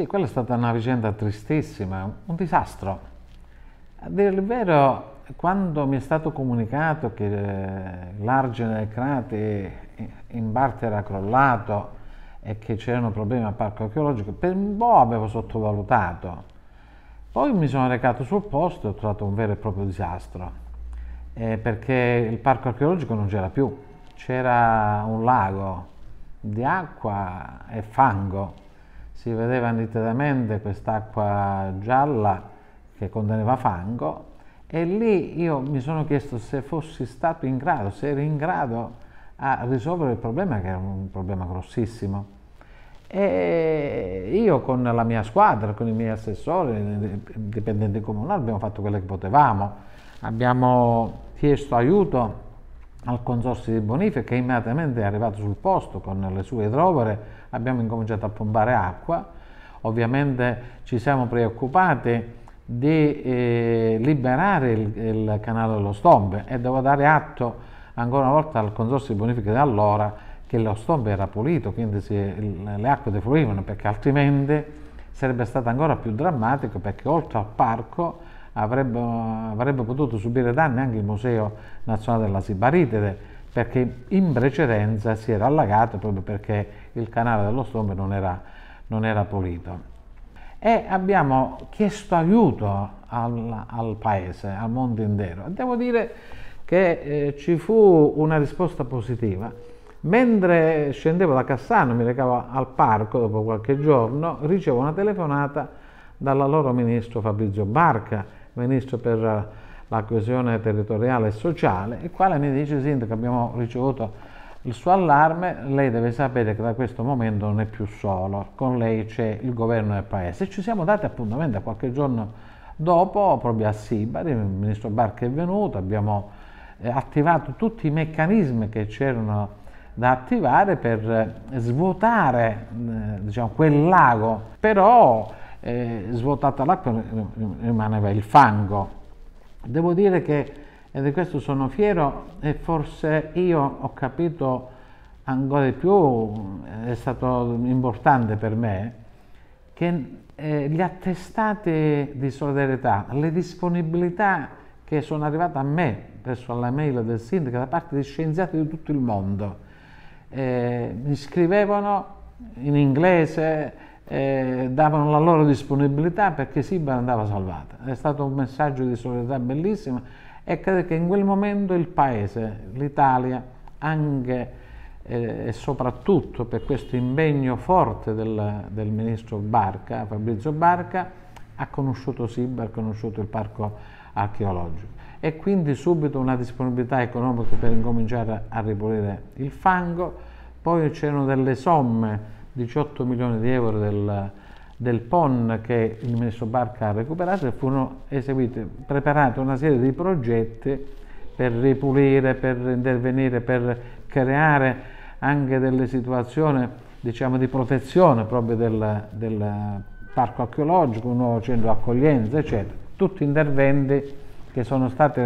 Sì, quella è stata una vicenda tristissima, un disastro. A dire il vero, quando mi è stato comunicato che eh, l'argine del crate in parte era crollato e che c'erano problemi al parco archeologico, per un po' avevo sottovalutato. Poi mi sono recato sul posto e ho trovato un vero e proprio disastro, eh, perché il parco archeologico non c'era più, c'era un lago di acqua e fango si vedeva nitidamente quest'acqua gialla che conteneva fango e lì io mi sono chiesto se fossi stato in grado, se ero in grado a risolvere il problema che era un problema grossissimo. E io con la mia squadra, con i miei assessori, dipendenti comunali, abbiamo fatto quello che potevamo, abbiamo chiesto aiuto al consorzio di bonifica che immediatamente è arrivato sul posto con le sue trovere, abbiamo incominciato a pompare acqua, ovviamente ci siamo preoccupati di eh, liberare il, il, canale dello Stombe e devo dare atto ancora una volta al consorzio di bonifica di allora che lo Stombe era pulito, quindi si, le acque defluivano perché altrimenti sarebbe stato ancora più drammatico perché oltre al parco avrebbe, avrebbe potuto subire danni anche il Museo Nazionale della Sibaritide perché in precedenza si era allagato proprio perché il canale dello stombo non era, non era pulito. E abbiamo chiesto aiuto al, al, paese, al mondo intero. Devo dire che eh, ci fu una risposta positiva. Mentre scendevo da Cassano, mi recavo al parco dopo qualche giorno, ricevo una telefonata dalla loro ministro Fabrizio Barca, Ministro per eh, la coesione territoriale e sociale, il quale mi dice, Sindaco, abbiamo ricevuto il suo allarme, lei deve sapere che da questo momento non è più solo, con lei c'è il governo del paese. ci siamo dati appuntamento qualche giorno dopo, proprio a Sibari, il ministro Barca è venuto, abbiamo eh, attivato tutti i meccanismi che c'erano da attivare per eh, svuotare diciamo, quel lago, però eh, svuotata l'acqua rimaneva il fango. Devo dire che, e di questo sono fiero, e forse io ho capito ancora di più, è stato importante per me, che eh, gli attestati di solidarietà, le disponibilità che sono arrivate a me presso la mail del sindaco da parte di scienziati di tutto il mondo, eh, mi scrivevano in inglese, eh, davano la loro disponibilità perché Sibra andava salvata. È stato un messaggio di solidarietà bellissimo e credo che in quel momento il paese, l'Italia, anche eh, e soprattutto per questo impegno forte del, del, ministro Barca, Fabrizio Barca, ha conosciuto Sibra, ha conosciuto il parco archeologico e quindi subito una disponibilità economica per incominciare a ripulire il fango, poi c'erano delle somme 18 milioni di euro del, del PON che il ministro Barca ha recuperato e furono eseguite, preparate una serie di progetti per ripulire, per intervenire, per creare anche delle situazioni diciamo, di protezione proprio del, del parco archeologico, un nuovo centro accoglienza, eccetera. Tutti interventi che sono stati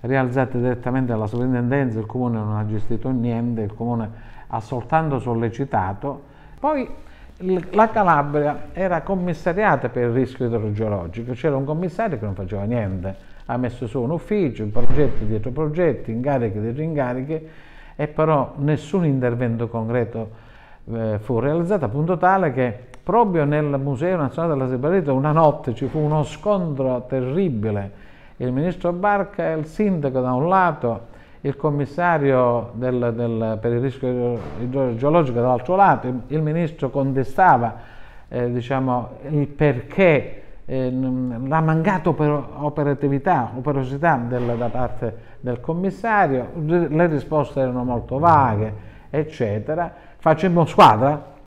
realizzati direttamente dalla sovrintendenza, il comune non ha gestito niente, il comune ha soltanto sollecitato poi la Calabria era commissariata per il rischio idrogeologico, c'era un commissario che non faceva niente, ha messo su un ufficio, progetti dietro progetti, incarichi dietro incarichi, e però nessun intervento concreto eh, fu realizzato, a punto tale che proprio nel Museo Nazionale della Sibarieta una notte ci fu uno scontro terribile, il ministro Barca e il sindaco da un lato il commissario del, del, per il rischio idrogeologico dall'altro lato, il ministro contestava eh, diciamo, il perché eh, la mancata operatività, operosità del, da parte del commissario, le risposte erano molto vaghe, eccetera. Facciamo squadra